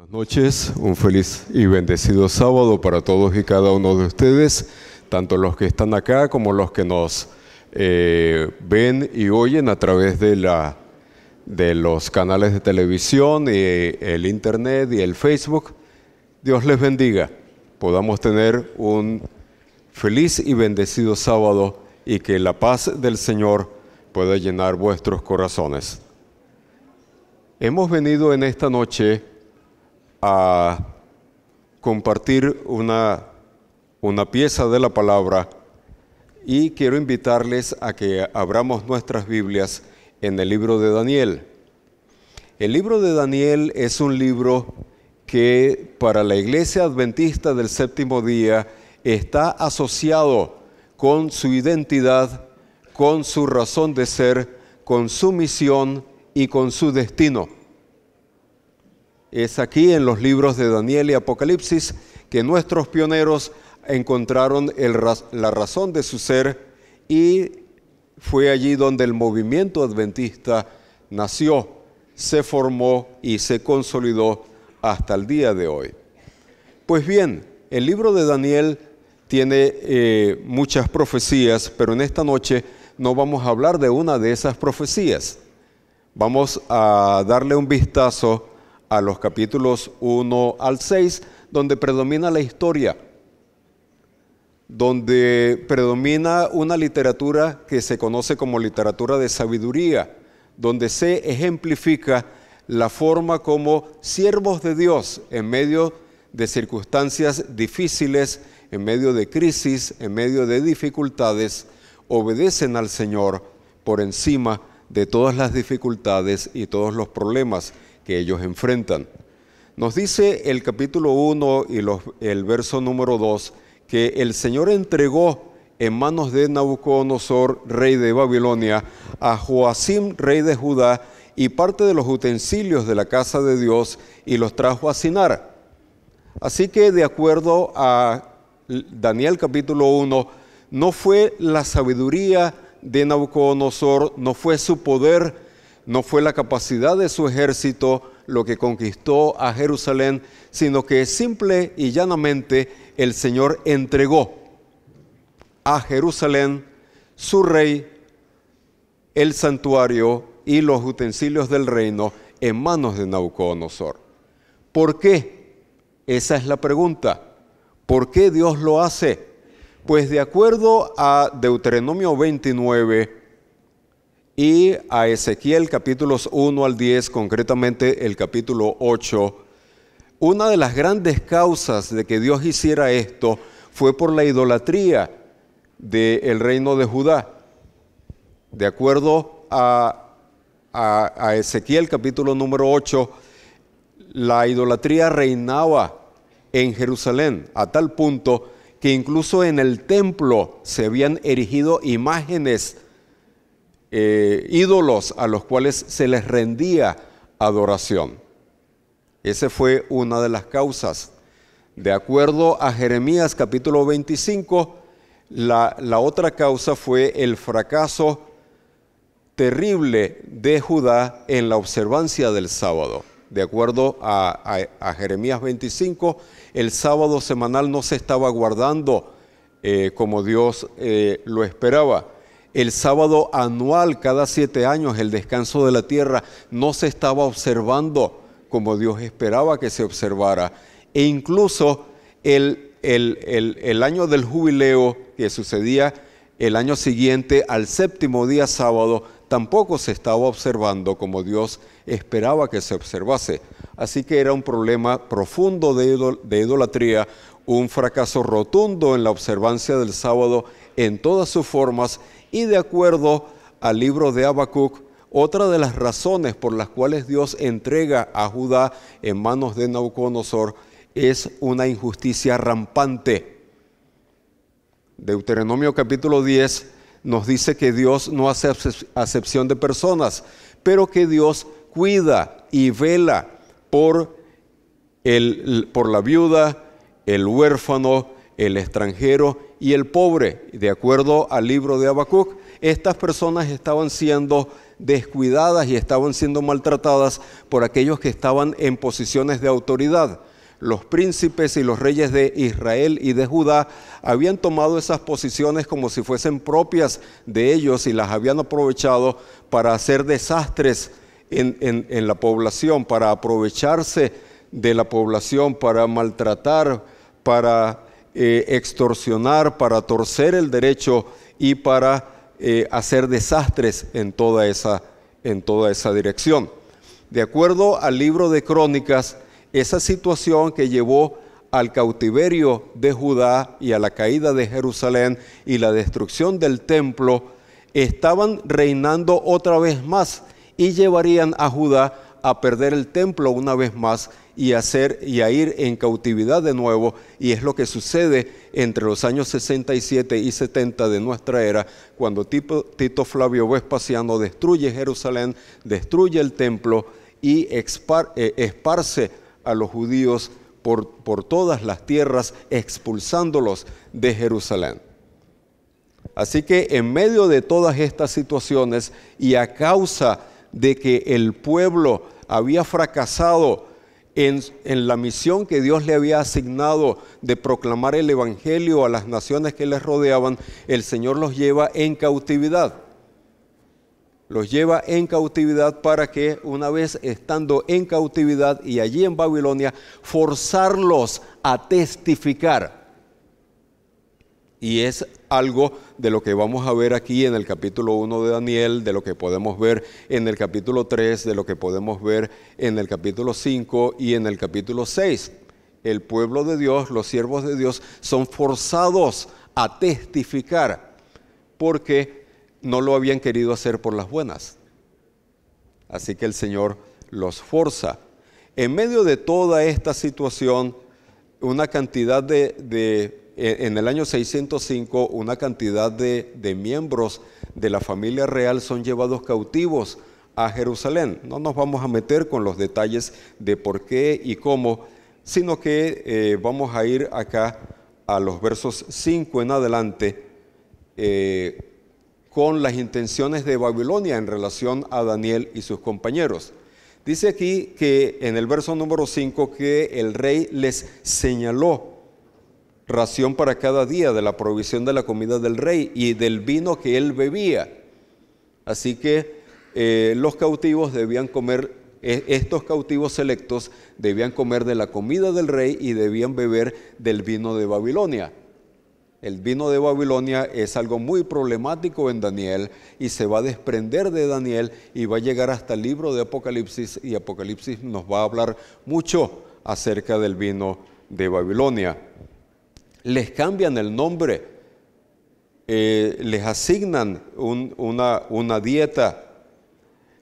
Buenas noches, un feliz y bendecido sábado para todos y cada uno de ustedes, tanto los que están acá como los que nos eh, ven y oyen a través de, la, de los canales de televisión, y el internet y el Facebook. Dios les bendiga, podamos tener un feliz y bendecido sábado y que la paz del Señor pueda llenar vuestros corazones. Hemos venido en esta noche a compartir una, una pieza de la palabra y quiero invitarles a que abramos nuestras Biblias en el libro de Daniel. El libro de Daniel es un libro que para la iglesia adventista del séptimo día está asociado con su identidad, con su razón de ser, con su misión y con su destino. Es aquí en los libros de Daniel y Apocalipsis que nuestros pioneros encontraron la razón de su ser y fue allí donde el movimiento adventista nació, se formó y se consolidó hasta el día de hoy. Pues bien, el libro de Daniel tiene eh, muchas profecías, pero en esta noche no vamos a hablar de una de esas profecías. Vamos a darle un vistazo a los capítulos 1 al 6, donde predomina la historia, donde predomina una literatura que se conoce como literatura de sabiduría, donde se ejemplifica la forma como siervos de Dios en medio de circunstancias difíciles, en medio de crisis, en medio de dificultades, obedecen al Señor por encima de todas las dificultades y todos los problemas ellos enfrentan. Nos dice el capítulo 1 y los, el verso número 2 que el Señor entregó en manos de Nabucodonosor, rey de Babilonia, a Joacim, rey de Judá, y parte de los utensilios de la casa de Dios y los trajo a Sinar. Así que de acuerdo a Daniel capítulo 1, no fue la sabiduría de Nabucodonosor, no fue su poder, no fue la capacidad de su ejército lo que conquistó a Jerusalén, sino que simple y llanamente el Señor entregó a Jerusalén su rey, el santuario y los utensilios del reino en manos de Nabucodonosor. ¿Por qué? Esa es la pregunta. ¿Por qué Dios lo hace? Pues de acuerdo a Deuteronomio 29, y a Ezequiel capítulos 1 al 10, concretamente el capítulo 8. Una de las grandes causas de que Dios hiciera esto fue por la idolatría del reino de Judá. De acuerdo a, a Ezequiel capítulo número 8, la idolatría reinaba en Jerusalén a tal punto que incluso en el templo se habían erigido imágenes eh, ídolos a los cuales se les rendía adoración. Esa fue una de las causas. De acuerdo a Jeremías capítulo 25, la, otra causa fue el fracaso terrible de Judá en la observancia del sábado. De acuerdo a, Jeremías 25, el sábado semanal no se estaba guardando eh, como Dios eh, lo esperaba el sábado anual cada siete años, el descanso de la tierra, no se estaba observando como Dios esperaba que se observara. E incluso el, el, año del jubileo que sucedía el año siguiente al séptimo día sábado, tampoco se estaba observando como Dios esperaba que se observase. Así que era un problema profundo de, de idolatría, un fracaso rotundo en la observancia del sábado en todas sus formas y de acuerdo al libro de Habacuc, otra de las razones por las cuales Dios entrega a Judá en manos de Nauconosor es una injusticia rampante. Deuteronomio capítulo 10 nos dice que Dios no hace acepción de personas, pero que Dios cuida y vela por, el, por la viuda, el huérfano el extranjero y el pobre. De acuerdo al libro de Habacuc, estas personas estaban siendo descuidadas y estaban siendo maltratadas por aquellos que estaban en posiciones de autoridad. Los príncipes y los reyes de Israel y de Judá habían tomado esas posiciones como si fuesen propias de ellos y las habían aprovechado para hacer desastres en, en la población, para aprovecharse de la población, para maltratar, para eh, extorsionar, para torcer el derecho y para eh, hacer desastres en toda, esa, en toda esa dirección. De acuerdo al libro de Crónicas, esa situación que llevó al cautiverio de Judá y a la caída de Jerusalén y la destrucción del templo, estaban reinando otra vez más y llevarían a Judá a perder el templo una vez más y, hacer, y a ir en cautividad de nuevo. Y es lo que sucede entre los años 67 y 70 de nuestra era, cuando Tito, Flavio Vespasiano destruye Jerusalén, destruye el templo y eh, esparce a los judíos por, por todas las tierras, expulsándolos de Jerusalén. Así que en medio de todas estas situaciones y a causa de que el pueblo había fracasado en, la misión que Dios le había asignado de proclamar el Evangelio a las naciones que les rodeaban, el Señor los lleva en cautividad. Los lleva en cautividad para que una vez estando en cautividad y allí en Babilonia, forzarlos a testificar. Y es algo de lo que vamos a ver aquí en el capítulo 1 de Daniel, de lo que podemos ver en el capítulo 3, de lo que podemos ver en el capítulo 5 y en el capítulo 6. El pueblo de Dios, los siervos de Dios, son forzados a testificar porque no lo habían querido hacer por las buenas. Así que el Señor los forza. En medio de toda esta situación, una cantidad de, de en el año 605 una cantidad de, miembros de la familia real son llevados cautivos a Jerusalén. No nos vamos a meter con los detalles de por qué y cómo, sino que eh, vamos a ir acá a los versos 5 en adelante eh, con las intenciones de Babilonia en relación a Daniel y sus compañeros. Dice aquí que en el verso número 5 que el rey les señaló ración para cada día de la provisión de la comida del rey y del vino que él bebía. Así que eh, los cautivos debían comer, e, estos cautivos selectos debían comer de la comida del rey y debían beber del vino de Babilonia. El vino de Babilonia es algo muy problemático en Daniel y se va a desprender de Daniel y va a llegar hasta el libro de Apocalipsis y Apocalipsis nos va a hablar mucho acerca del vino de Babilonia les cambian el nombre, eh, les asignan una, dieta,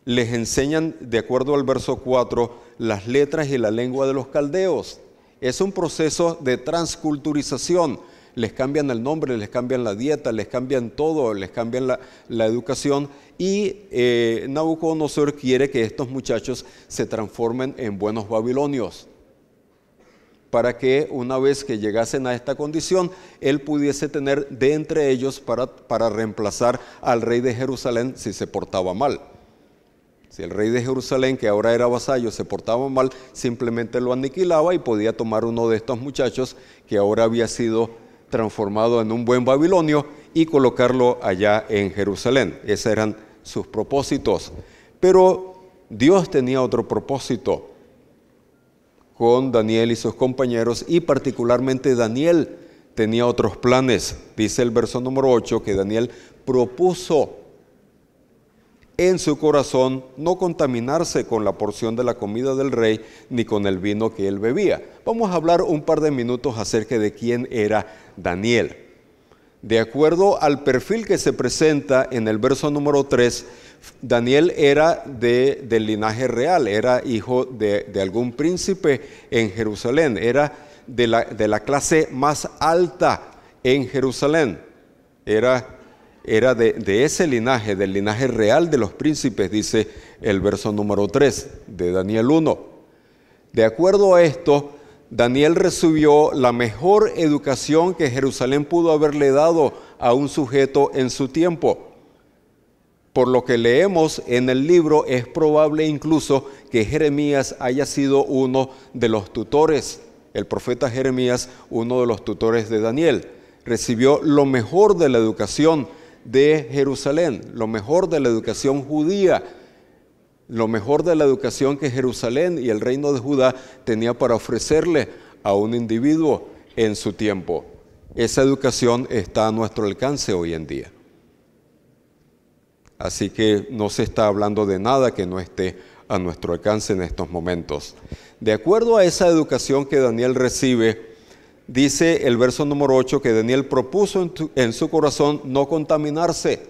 les enseñan, de acuerdo al verso 4, las letras y la lengua de los caldeos. Es un proceso de transculturización. Les cambian el nombre, les cambian la dieta, les cambian todo, les cambian la, educación. Y eh, Nabucodonosor quiere que estos muchachos se transformen en buenos babilonios para que una vez que llegasen a esta condición, él pudiese tener de entre ellos para, para, reemplazar al rey de Jerusalén si se portaba mal. Si el rey de Jerusalén, que ahora era vasallo, se portaba mal, simplemente lo aniquilaba y podía tomar uno de estos muchachos que ahora había sido transformado en un buen babilonio y colocarlo allá en Jerusalén. Esos eran sus propósitos. Pero Dios tenía otro propósito con Daniel y sus compañeros y particularmente Daniel tenía otros planes. Dice el verso número 8 que Daniel propuso en su corazón no contaminarse con la porción de la comida del rey ni con el vino que él bebía. Vamos a hablar un par de minutos acerca de quién era Daniel. De acuerdo al perfil que se presenta en el verso número 3, Daniel era de, del linaje real, era hijo de, algún príncipe en Jerusalén, era de la, de la, clase más alta en Jerusalén, era, era de ese linaje, del linaje real de los príncipes, dice el verso número 3 de Daniel 1. De acuerdo a esto, Daniel recibió la mejor educación que Jerusalén pudo haberle dado a un sujeto en su tiempo. Por lo que leemos en el libro, es probable incluso que Jeremías haya sido uno de los tutores, el profeta Jeremías, uno de los tutores de Daniel. Recibió lo mejor de la educación de Jerusalén, lo mejor de la educación judía lo mejor de la educación que Jerusalén y el reino de Judá tenía para ofrecerle a un individuo en su tiempo. Esa educación está a nuestro alcance hoy en día. Así que no se está hablando de nada que no esté a nuestro alcance en estos momentos. De acuerdo a esa educación que Daniel recibe, dice el verso número 8 que Daniel propuso en, en su corazón no contaminarse,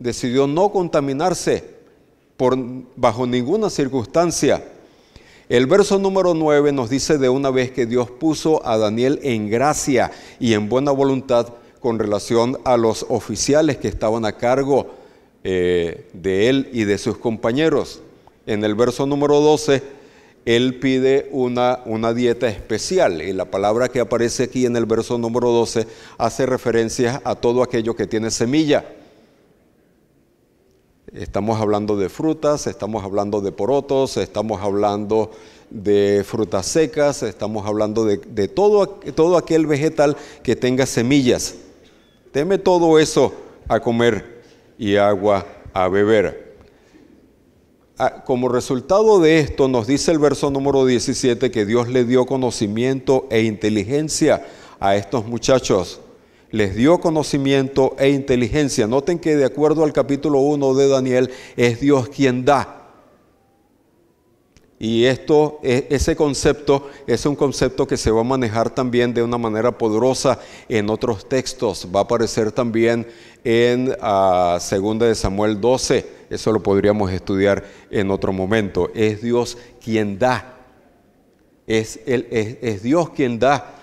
decidió no contaminarse bajo ninguna circunstancia. El verso número 9 nos dice de una vez que Dios puso a Daniel en gracia y en buena voluntad con relación a los oficiales que estaban a cargo eh, de él y de sus compañeros. En el verso número 12, él pide una, una dieta especial y la palabra que aparece aquí en el verso número 12 hace referencia a todo aquello que tiene semilla. Estamos hablando de frutas, estamos hablando de porotos, estamos hablando de frutas secas, estamos hablando de, todo, todo aquel vegetal que tenga semillas. Teme todo eso a comer y agua a beber. Ah, como resultado de esto, nos dice el verso número 17 que Dios le dio conocimiento e inteligencia a estos muchachos les dio conocimiento e inteligencia. Noten que de acuerdo al capítulo 1 de Daniel, es Dios quien da. Y esto, e, ese concepto es un concepto que se va a manejar también de una manera poderosa en otros textos. Va a aparecer también en 2 ah, segunda de Samuel 12. Eso lo podríamos estudiar en otro momento. Es Dios quien da. es Dios quien da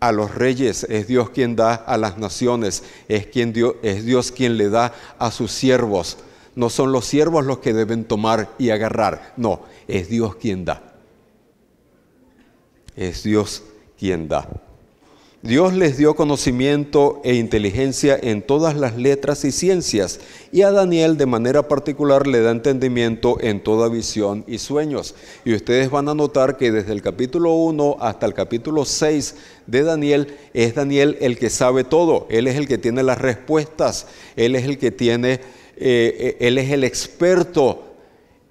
a los reyes, es Dios quien da a las naciones, es, quien es Dios quien le da a sus siervos. No son los siervos los que deben tomar y agarrar, no, es Dios quien da. Es Dios quien da. Dios les dio conocimiento e inteligencia en todas las letras y ciencias, y a Daniel de manera particular le da entendimiento en toda visión y sueños. Y ustedes van a notar que desde el capítulo 1 hasta el capítulo 6 de Daniel, es Daniel el que sabe todo, él es el que tiene las respuestas, él es el que tiene, eh, eh, él es el experto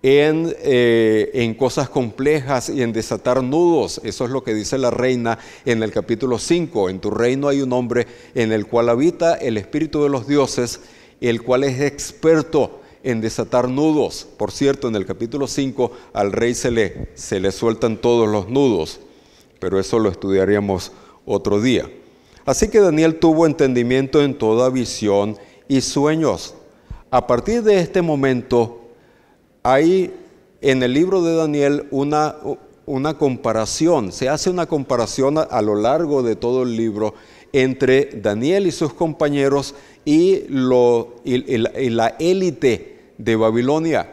en, eh, en cosas complejas y en desatar nudos. Eso es lo que dice la reina en el capítulo 5. En tu reino hay un hombre en el cual habita el Espíritu de los dioses, el cual es experto en desatar nudos. Por cierto, en el capítulo 5 al rey se le, se le sueltan todos los nudos, pero eso lo estudiaríamos otro día. Así que Daniel tuvo entendimiento en toda visión y sueños. A partir de este momento, hay en el libro de Daniel una, una comparación, se hace una comparación a, lo largo de todo el libro entre Daniel y sus compañeros y, lo, la élite de Babilonia.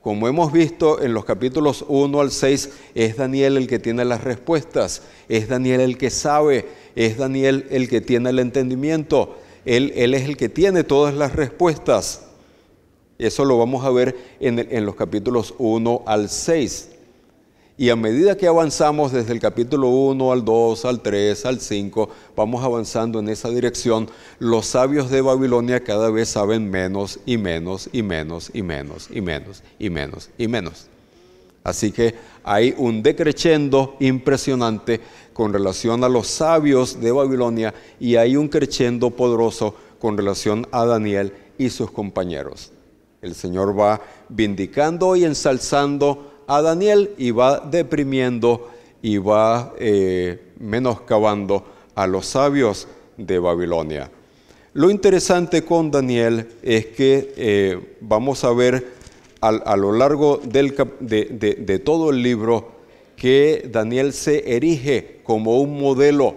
Como hemos visto en los capítulos 1 al 6, es Daniel el que tiene las respuestas, es Daniel el que sabe, es Daniel el que tiene el entendimiento, él, él es el que tiene todas las respuestas. Eso lo vamos a ver en, los capítulos 1 al 6. Y a medida que avanzamos desde el capítulo 1 al 2, al 3, al 5, vamos avanzando en esa dirección, los sabios de Babilonia cada vez saben menos y menos y menos y menos y menos y menos y menos. Así que hay un decreciendo impresionante con relación a los sabios de Babilonia y hay un crescendo poderoso con relación a Daniel y sus compañeros. El Señor va vindicando y ensalzando a Daniel y va deprimiendo y va eh, menoscabando a los sabios de Babilonia. Lo interesante con Daniel es que eh, vamos a ver a, lo largo de, de todo el libro que Daniel se erige como un modelo,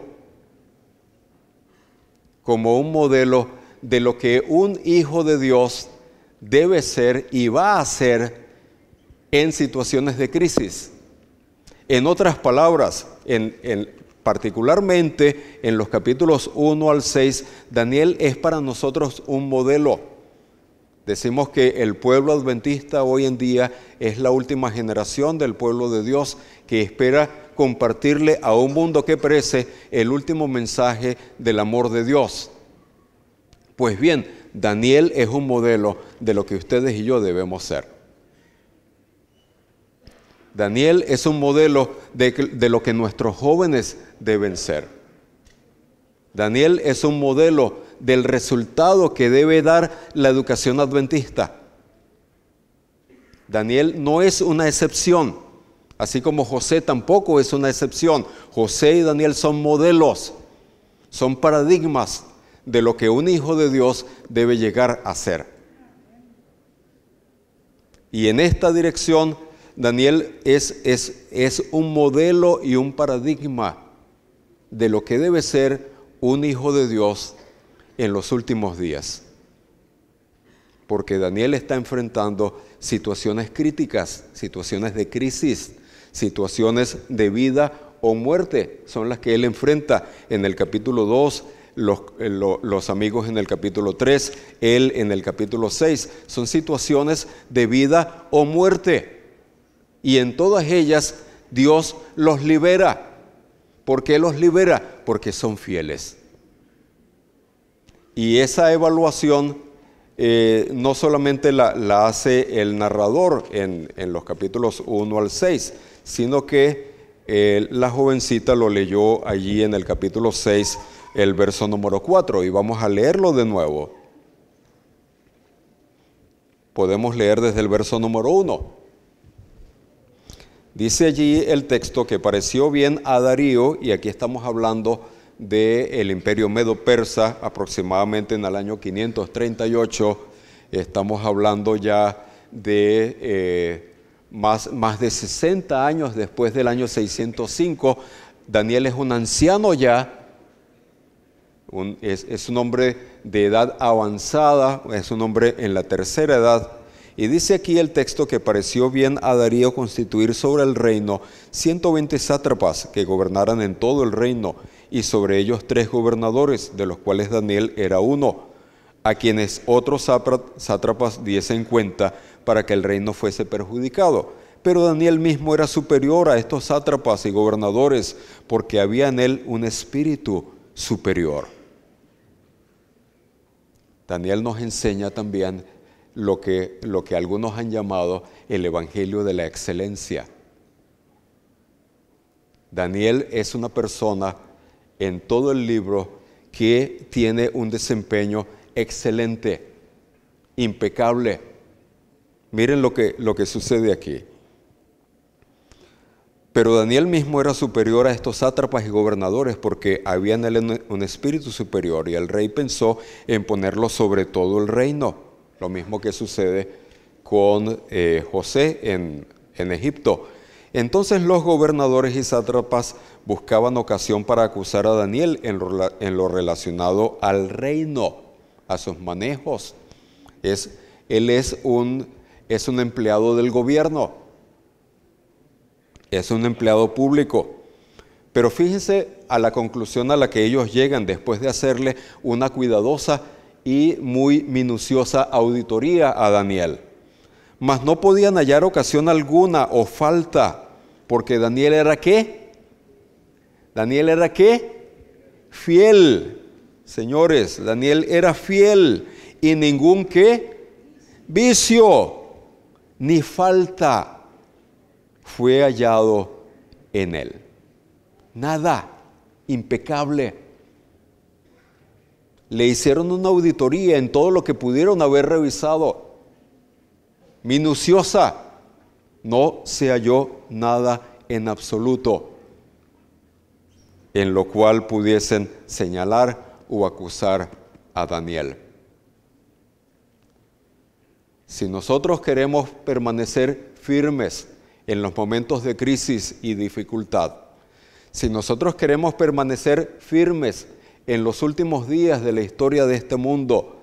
como un modelo de lo que un hijo de Dios debe ser y va a ser en situaciones de crisis. En otras palabras, en, particularmente en los capítulos 1 al 6, Daniel es para nosotros un modelo. Decimos que el pueblo adventista hoy en día es la última generación del pueblo de Dios que espera compartirle a un mundo que perece el último mensaje del amor de Dios. Pues bien, Daniel es un modelo de lo que ustedes y yo debemos ser. Daniel es un modelo de, lo que nuestros jóvenes deben ser. Daniel es un modelo del resultado que debe dar la educación adventista. Daniel no es una excepción, así como José tampoco es una excepción. José y Daniel son modelos, son paradigmas de lo que un hijo de Dios debe llegar a ser. Y en esta dirección, Daniel es, es, un modelo y un paradigma de lo que debe ser un hijo de Dios en los últimos días. Porque Daniel está enfrentando situaciones críticas, situaciones de crisis, situaciones de vida o muerte. Son las que él enfrenta en el capítulo 2, eh, los, amigos en el capítulo 3, él en el capítulo 6. Son situaciones de vida o muerte. Y en todas ellas Dios los libera. ¿Por qué los libera? Porque son fieles. Y esa evaluación eh, no solamente la, hace el narrador en, en los capítulos 1 al 6, sino que eh, la jovencita lo leyó allí en el capítulo 6, el verso número 4, y vamos a leerlo de nuevo. Podemos leer desde el verso número 1. Dice allí el texto que pareció bien a Darío, y aquí estamos hablando del imperio medo-persa, aproximadamente en el año 538, estamos hablando ya de eh, más, más de 60 años después del año 605. Daniel es un anciano ya, es, es, un hombre de edad avanzada, es un hombre en la tercera edad. Y dice aquí el texto que pareció bien a Darío constituir sobre el reino 120 sátrapas que gobernaran en todo el reino y sobre ellos tres gobernadores, de los cuales Daniel era uno, a quienes otros sátrapas diesen cuenta para que el reino fuese perjudicado. Pero Daniel mismo era superior a estos sátrapas y gobernadores porque había en él un espíritu superior. Daniel nos enseña también lo que, lo que algunos han llamado el Evangelio de la Excelencia. Daniel es una persona en todo el libro que tiene un desempeño excelente, impecable Miren lo que, lo que sucede aquí. Pero Daniel mismo era superior a estos sátrapas y gobernadores porque había en él un espíritu superior y el rey pensó en ponerlo sobre todo el reino. Lo mismo que sucede con eh, José en, en Egipto. Entonces los gobernadores y sátrapas buscaban ocasión para acusar a Daniel en lo, en lo relacionado al reino, a sus manejos. Es, él es un es un empleado del gobierno, es un empleado público. Pero fíjense a la conclusión a la que ellos llegan después de hacerle una cuidadosa y muy minuciosa auditoría a Daniel. Mas no podían hallar ocasión alguna o falta, porque Daniel era qué? Daniel era qué? Fiel. Señores, Daniel era fiel y ningún qué? Vicio ni falta fue hallado en él. Nada, impecable. Le hicieron una auditoría en todo lo que pudieron haber revisado, minuciosa. No se halló nada en absoluto en lo cual pudiesen señalar o acusar a Daniel. Si nosotros queremos permanecer firmes en los momentos de crisis y dificultad, si nosotros queremos permanecer firmes en los últimos días de la historia de este mundo,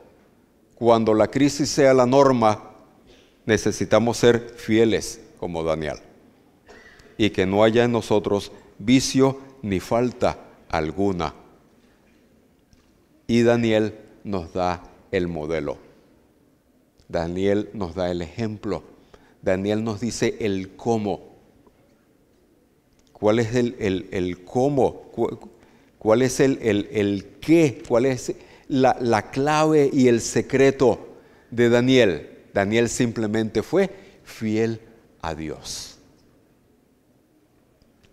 cuando la crisis sea la norma, necesitamos ser fieles como Daniel y que no haya en nosotros vicio ni falta alguna. Y Daniel nos da el modelo. Daniel nos da el ejemplo. Daniel nos dice el cómo. ¿Cuál es el, cómo? ¿Cuál es el, qué? ¿Cuál es la clave y el secreto de Daniel? Daniel simplemente fue fiel a Dios.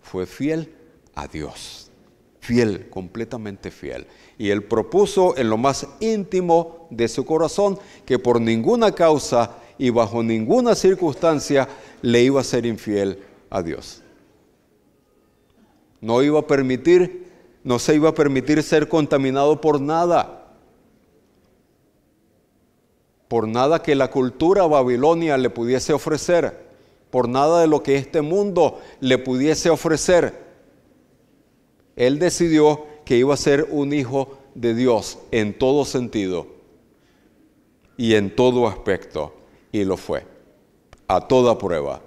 Fue fiel a Dios. Fiel, completamente fiel. Y él propuso en lo más íntimo de su corazón que por ninguna causa y bajo ninguna circunstancia le iba a ser infiel a Dios. No iba a permitir, no se iba a permitir ser contaminado por nada. Por nada que la cultura babilonia le pudiese ofrecer, por nada de lo que este mundo le pudiese ofrecer. Él decidió que iba a ser un hijo de Dios en todo sentido y en todo aspecto, y lo fue, a toda prueba.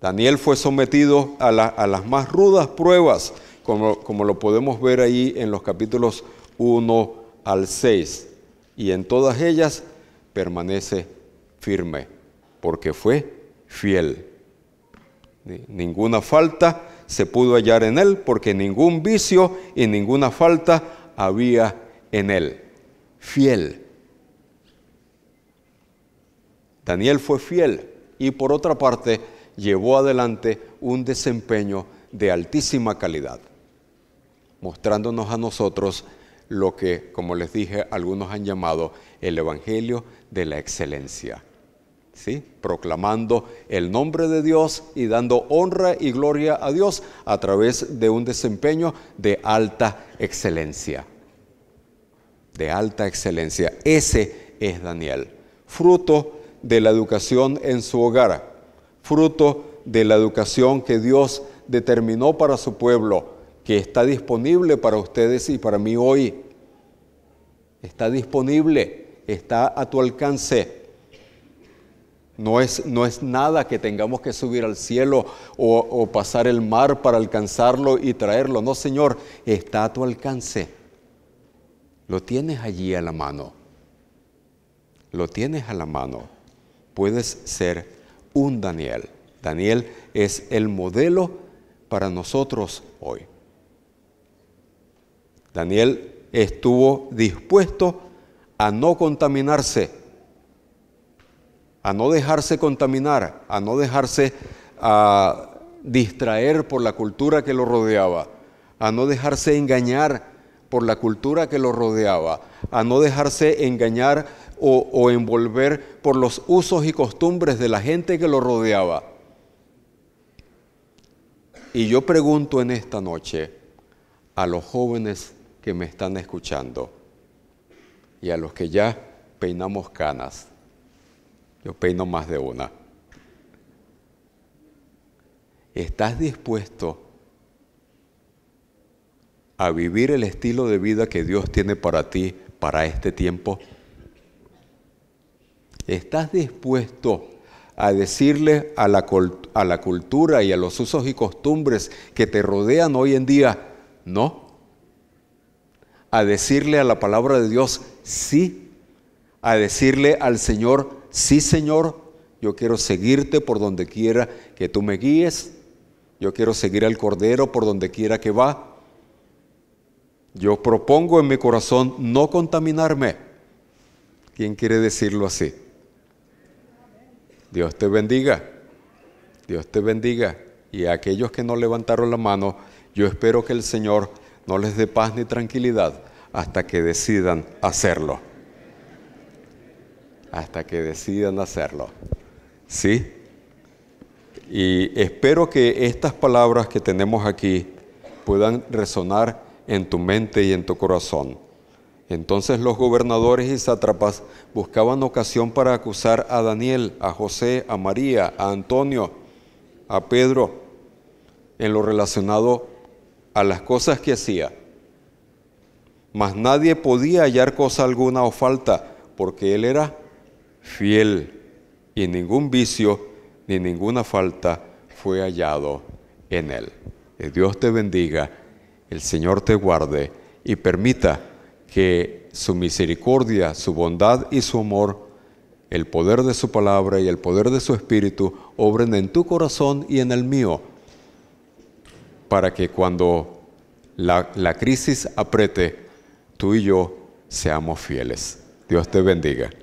Daniel fue sometido a, las más rudas pruebas, como, como lo podemos ver ahí en los capítulos 1 al 6, y en todas ellas permanece firme, porque fue fiel. Ninguna falta, se pudo hallar en él porque ningún vicio y ninguna falta había en él. Fiel. Daniel fue fiel y por otra parte llevó adelante un desempeño de altísima calidad, mostrándonos a nosotros lo que, como les dije, algunos han llamado el Evangelio de la Excelencia proclamando el nombre de Dios y dando honra y gloria a Dios a través de un desempeño de alta excelencia. De alta excelencia. Ese es Daniel, fruto de la educación en su hogar, fruto de la educación que Dios determinó para su pueblo, que está disponible para ustedes y para mí hoy. Está disponible, está a tu alcance no es, no es nada que tengamos que subir al cielo o, o pasar el mar para alcanzarlo y traerlo. No, Señor, está a tu alcance. Lo tienes allí a la mano. Lo tienes a la mano. Puedes ser un Daniel. Daniel es el modelo para nosotros hoy. Daniel estuvo dispuesto a no contaminarse a no dejarse contaminar, a no dejarse ah, distraer por la cultura que lo rodeaba, a no dejarse engañar por la cultura que lo rodeaba, a no dejarse engañar o envolver por los usos y costumbres de la gente que lo rodeaba. Y yo pregunto en esta noche a los jóvenes que me están escuchando y a los que ya peinamos canas, yo peino más de una. ¿Estás dispuesto a vivir el estilo de vida que Dios tiene para ti para este tiempo? ¿Estás dispuesto a decirle a la, a la, cultura y a los usos y costumbres que te rodean hoy en día, no? ¿A decirle a la palabra de Dios, sí? ¿A decirle al Señor, sí Señor, yo quiero seguirte por donde quiera que tú me guíes, yo quiero seguir al Cordero por donde quiera que va. Yo propongo en mi corazón no contaminarme. ¿Quién quiere decirlo así? Dios te bendiga. Dios te bendiga. Y a aquellos que no levantaron la mano, yo espero que el Señor no les dé paz ni tranquilidad hasta que decidan hacerlo hasta que decidan hacerlo. ¿Sí? Y espero que estas palabras que tenemos aquí puedan resonar en tu mente y en tu corazón. Entonces los gobernadores y sátrapas buscaban ocasión para acusar a Daniel, a José, a María, a Antonio, a Pedro, en lo relacionado a las cosas que hacía. Mas nadie podía hallar cosa alguna o falta, porque él era fiel, y ningún vicio ni ninguna falta fue hallado en él. Dios te bendiga, el Señor te guarde y permita que su misericordia, su bondad y su amor, el poder de su palabra y el poder de su espíritu obren en tu corazón y en el mío, para que cuando la, la crisis apriete, tú y yo seamos fieles. Dios te bendiga.